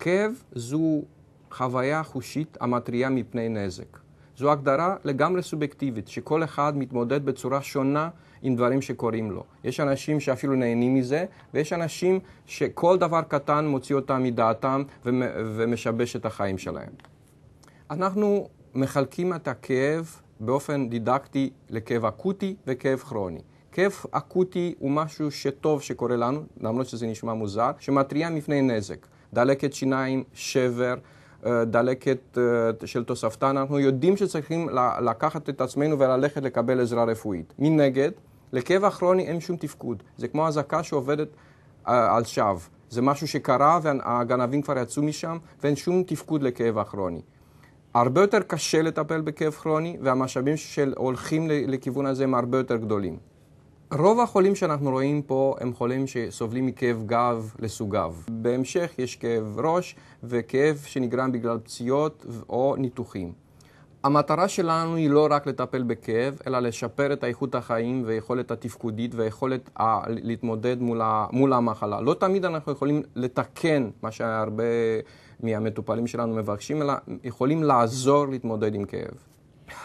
כאב זו חוויה חושית המתריעה מפני נזק. זו הגדרה לגמרי סובייקטיבית, שכל אחד מתמודד בצורה שונה עם דברים שקורים לו. יש אנשים שאפילו נהנים מזה, ויש אנשים שכל דבר קטן מוציא אותם מדעתם ומשבש את החיים שלהם. אנחנו מחלקים את הכאב באופן דידקטי לכאב אקוטי וכאב כרוני. כאב אקוטי הוא משהו שטוב שקורה לנו, למרות שזה נשמע מוזר, שמתריע מפני נזק. דלקת שיניים, שבר. אה, דלקת אה, של תוספתן, אנחנו יודעים שצריכים לקחת את עצמנו וללכת לקבל עזרה רפואית. מנגד, לכאב הכרוני אין שום תפקוד, זה כמו אזעקה שעובדת אה, על שווא. זה משהו שקרה והגנבים כבר יצאו משם ואין שום תפקוד לכאב הכרוני. הרבה יותר קשה לטפל בכאב כרוני והמשאבים שהולכים לכיוון הזה הם הרבה יותר גדולים. רוב החולים שאנחנו רואים פה הם חולים שסובלים מכאב גב לסוגיו. בהמשך יש כאב ראש וכאב שנגרם בגלל פציעות או ניתוחים. המטרה שלנו היא לא רק לטפל בכאב, אלא לשפר את איכות החיים ויכולת התפקודית ויכולת ה- להתמודד מול, ה- מול המחלה. לא תמיד אנחנו יכולים לתקן מה שהרבה מהמטופלים שלנו מבקשים, אלא יכולים לעזור להתמודד עם כאב.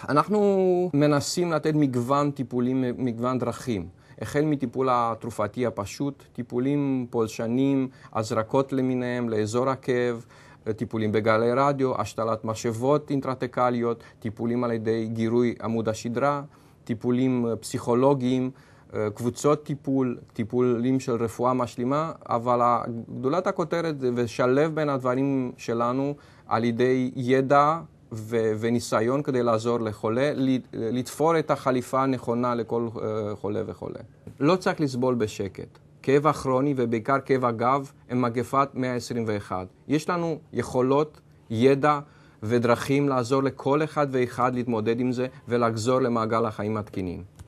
אנחנו מנסים לתת מגוון טיפולים, מגוון דרכים. החל מטיפול התרופתי הפשוט, טיפולים פולשנים, הזרקות למיניהם לאזור הכאב, טיפולים בגלי רדיו, השתלת משאבות אינטרטקליות, טיפולים על ידי גירוי עמוד השדרה, טיפולים פסיכולוגיים. אה, קבוצות טיפול, טיפולים של רפואה משלימה, אבל גדולת הכותרת זה לשלב בין הדברים שלנו על ידי ידע ו- וניסיון כדי לעזור לחולה, לתפור את החליפה הנכונה לכל uh, חולה וחולה. לא צריך לסבול בשקט. כאב הכרוני ובעיקר כאב הגב הם מגפת מאה ה-21. יש לנו יכולות, ידע ודרכים לעזור לכל אחד ואחד להתמודד עם זה ולחזור למעגל החיים התקינים.